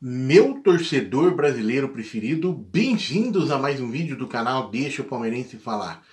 Meu torcedor brasileiro preferido, bem-vindos a mais um vídeo do canal Deixa o Palmeirense Falar.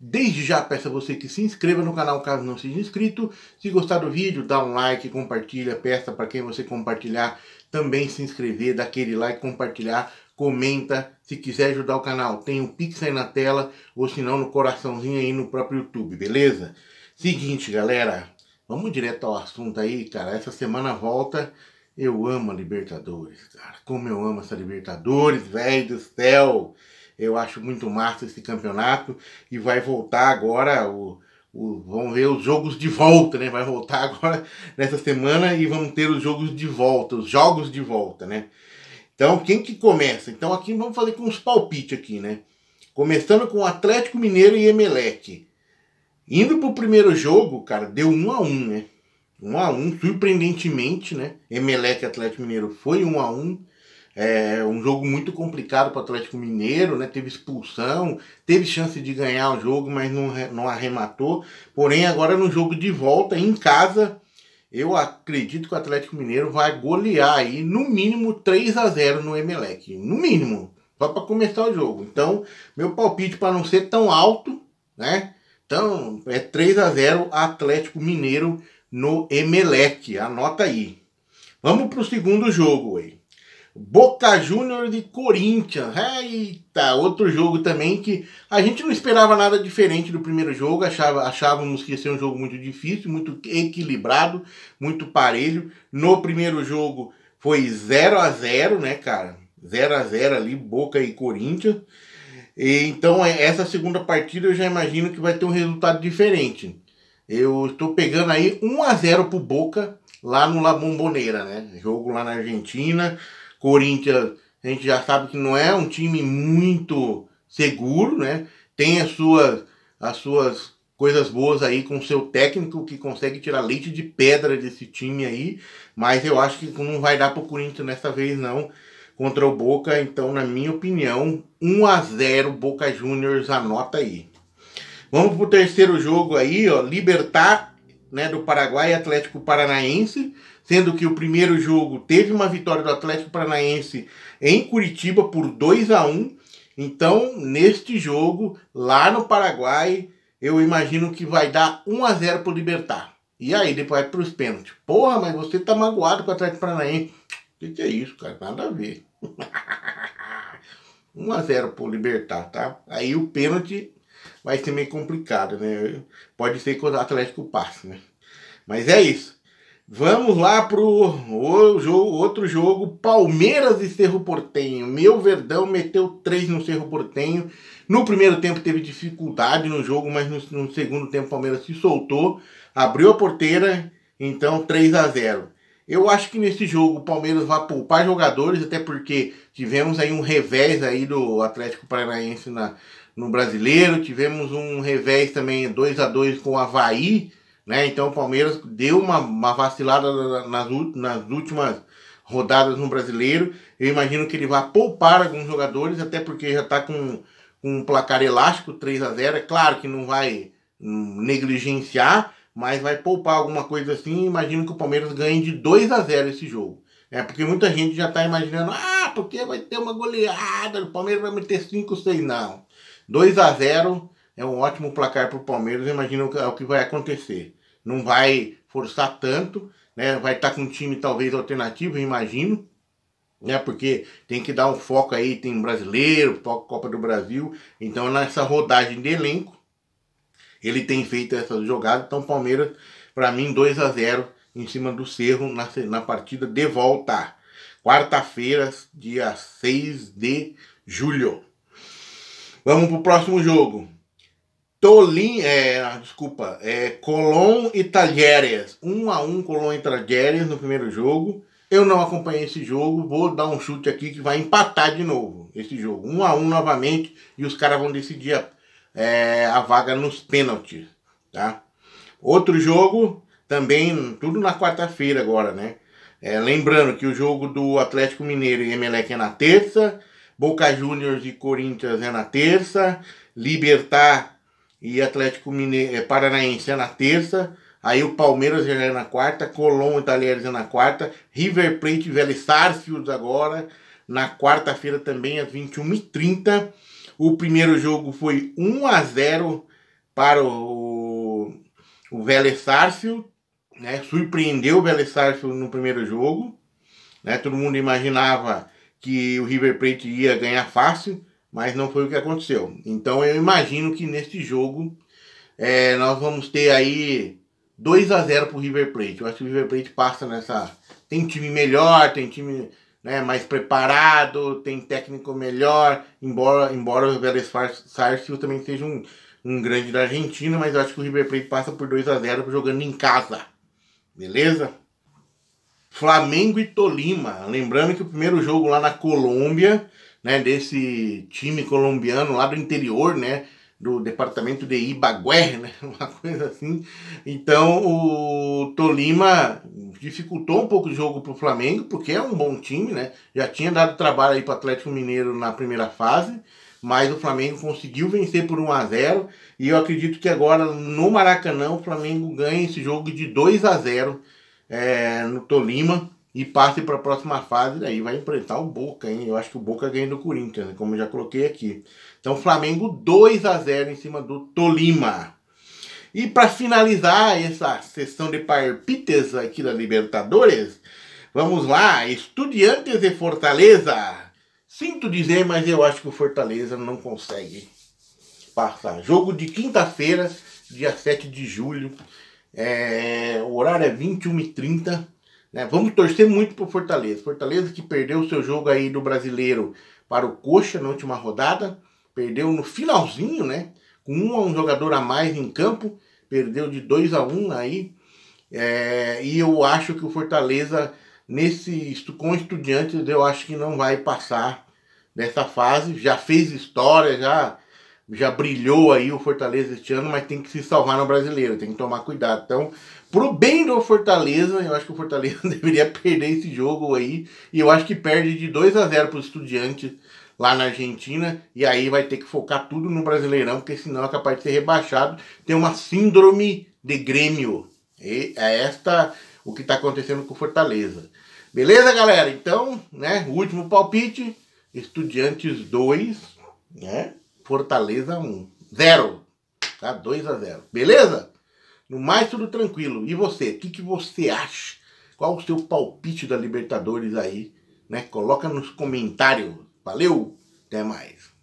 Desde já peço a você que se inscreva no canal caso não seja inscrito. Se gostar do vídeo, dá um like, compartilha, peça para quem você compartilhar também se inscrever, dá aquele like, compartilhar, comenta. Se quiser ajudar o canal, tem o um Pix aí na tela ou se não no coraçãozinho aí no próprio YouTube, beleza? Seguinte, galera, vamos direto ao assunto aí, cara. Essa semana volta eu amo a Libertadores, cara. Como eu amo essa Libertadores, velho do céu. Eu acho muito massa esse campeonato. E vai voltar agora o, o, vamos ver os jogos de volta, né? Vai voltar agora nessa semana e vamos ter os jogos de volta, os jogos de volta, né? Então, quem que começa? Então, aqui vamos fazer com uns palpites aqui, né? Começando com Atlético Mineiro e Emelec. Indo pro primeiro jogo, cara, deu um a um, né? 1 a 1 surpreendentemente, né? Emelec Atlético Mineiro foi 1 a 1 é um jogo muito complicado para o Atlético Mineiro, né? Teve expulsão, teve chance de ganhar o jogo, mas não, não arrematou. Porém, agora no jogo de volta, em casa, eu acredito que o Atlético Mineiro vai golear aí no mínimo 3 a 0 no Emelec. No mínimo, só para começar o jogo. Então, meu palpite para não ser tão alto, né? Então, é 3 a 0 Atlético Mineiro no Emelec. Anota aí. Vamos para o segundo jogo aí. Boca Júnior de Corinthians. Eita, outro jogo também que a gente não esperava nada diferente do primeiro jogo. Achava, achávamos que ia ser um jogo muito difícil, muito equilibrado, muito parelho. No primeiro jogo foi 0 a 0 né, cara? 0 a 0 ali, Boca e Corinthians. E, então, é, essa segunda partida eu já imagino que vai ter um resultado diferente. Eu estou pegando aí 1 a 0 pro Boca lá no La Bombonera, né? Jogo lá na Argentina. Corinthians, a gente já sabe que não é um time muito seguro, né? Tem as suas as suas coisas boas aí com o seu técnico que consegue tirar leite de pedra desse time aí, mas eu acho que não vai dar pro Corinthians nessa vez não contra o Boca, então na minha opinião, 1 a 0 Boca Juniors, anota aí. Vamos pro terceiro jogo aí, ó, Libertar, né, do Paraguai e Atlético Paranaense, sendo que o primeiro jogo teve uma vitória do Atlético Paranaense em Curitiba por 2 a 1. Então, neste jogo lá no Paraguai, eu imagino que vai dar 1 a 0 pro Libertar. E aí depois vai os pênaltis. Porra, mas você tá magoado com o Atlético Paranaense. O que, que é isso, cara? Nada a ver. 1 a 0 pro Libertar, tá? Aí o pênalti vai ser meio complicado, né? Pode ser que o Atlético passe, né? Mas é isso. Vamos lá pro outro jogo, Palmeiras e Cerro Portenho. Meu Verdão meteu três no Cerro Portenho. No primeiro tempo teve dificuldade no jogo, mas no, no segundo tempo o Palmeiras se soltou, abriu a porteira, então 3 a 0. Eu acho que nesse jogo o Palmeiras vai poupar jogadores, até porque tivemos aí um revés aí do Atlético Paranaense na, no brasileiro, tivemos um revés também 2 a 2 com o Havaí, né? Então o Palmeiras deu uma, uma vacilada nas, nas últimas rodadas no brasileiro. Eu imagino que ele vá poupar alguns jogadores, até porque já está com, com um placar elástico 3 a 0 É claro que não vai hum, negligenciar, mas vai poupar alguma coisa assim. Imagino que o Palmeiras ganhe de 2 a 0 esse jogo. É porque muita gente já está imaginando, ah, porque vai ter uma goleada, o Palmeiras vai meter 5, 6, não. 2 a 0 é um ótimo placar para o Palmeiras, imagina é o que vai acontecer. Não vai forçar tanto, né? Vai estar tá com um time talvez alternativo, imagino, né? Porque tem que dar um foco aí, tem brasileiro brasileiro, Copa do Brasil. Então nessa rodagem de elenco, ele tem feito essas jogadas. Então Palmeiras, para mim, 2 a 0 em cima do Cerro na, na partida de volta. Quarta-feira, dia 6 de julho. Vamos pro próximo jogo. Tolin, é, desculpa, é Colón e Talheres. 1 um a 1 um, Colón e Talheres no primeiro jogo. Eu não acompanhei esse jogo, vou dar um chute aqui que vai empatar de novo esse jogo. 1 um a 1 um novamente e os caras vão decidir a, é, a vaga nos pênaltis, tá? Outro jogo também tudo na quarta-feira agora, né? É, lembrando que o jogo do Atlético Mineiro e Emelec é na terça Boca Juniors e Corinthians é na terça, Libertar e Atlético Mineiro, é, Paranaense é na terça, aí o Palmeiras já é na quarta, Colombo e Talheres é na quarta, River Plate e Vélez Sarsfield agora, na quarta-feira também às 21h30. O primeiro jogo foi 1 a 0 para o, o Vélez Sarsfield, né? surpreendeu o Vélez Sarsfield no primeiro jogo, né? todo mundo imaginava que o River Plate ia ganhar fácil, mas não foi o que aconteceu. Então eu imagino que neste jogo é, nós vamos ter aí 2 a 0 para o River Plate. Eu acho que o River Plate passa nessa. Tem time melhor, tem time né, mais preparado, tem técnico melhor, embora, embora o Vélez Sarsfield também seja um, um grande da Argentina, mas eu acho que o River Plate passa por 2 a 0 jogando em casa. Beleza? Flamengo e Tolima. Lembrando que o primeiro jogo lá na Colômbia, né, desse time colombiano lá do interior, né, do departamento de Ibagué, né, uma coisa assim. Então o Tolima dificultou um pouco o jogo para o Flamengo, porque é um bom time, né, já tinha dado trabalho aí para o Atlético Mineiro na primeira fase, mas o Flamengo conseguiu vencer por 1 a 0 e eu acredito que agora no Maracanã o Flamengo ganha esse jogo de 2 a 0 é, no Tolima e parte para a próxima fase. Daí né? vai enfrentar o Boca, hein? Eu acho que o Boca ganha do Corinthians, né? como eu já coloquei aqui. Então, Flamengo 2 a 0 em cima do Tolima. E para finalizar essa sessão de parpites aqui da Libertadores, vamos lá, Estudiantes e Fortaleza. Sinto dizer, mas eu acho que o Fortaleza não consegue passar. Jogo de quinta-feira, dia 7 de julho, é, o horário é 21h30. Né? Vamos torcer muito pro Fortaleza. Fortaleza que perdeu o seu jogo aí do brasileiro para o Coxa na última rodada. Perdeu no finalzinho, né? Com um, um jogador a mais em campo. Perdeu de 2 a 1 um aí. É, e eu acho que o Fortaleza, nesse com estudiantes, eu acho que não vai passar dessa fase. Já fez história, já já brilhou aí o Fortaleza este ano, mas tem que se salvar no brasileiro, tem que tomar cuidado. Então, pro bem do Fortaleza, eu acho que o Fortaleza deveria perder esse jogo aí, e eu acho que perde de 2 a 0 pro Estudiantes lá na Argentina, e aí vai ter que focar tudo no Brasileirão, porque senão é capaz de ser rebaixado. Tem uma síndrome de Grêmio. E é esta o que está acontecendo com o Fortaleza. Beleza, galera? Então, né, último palpite, Estudiantes 2, né? Fortaleza 1. 0. Tá? 2 a 0. Beleza? No mais, tudo tranquilo. E você? O que, que você acha? Qual o seu palpite da Libertadores aí? Né? Coloca nos comentários. Valeu! Até mais.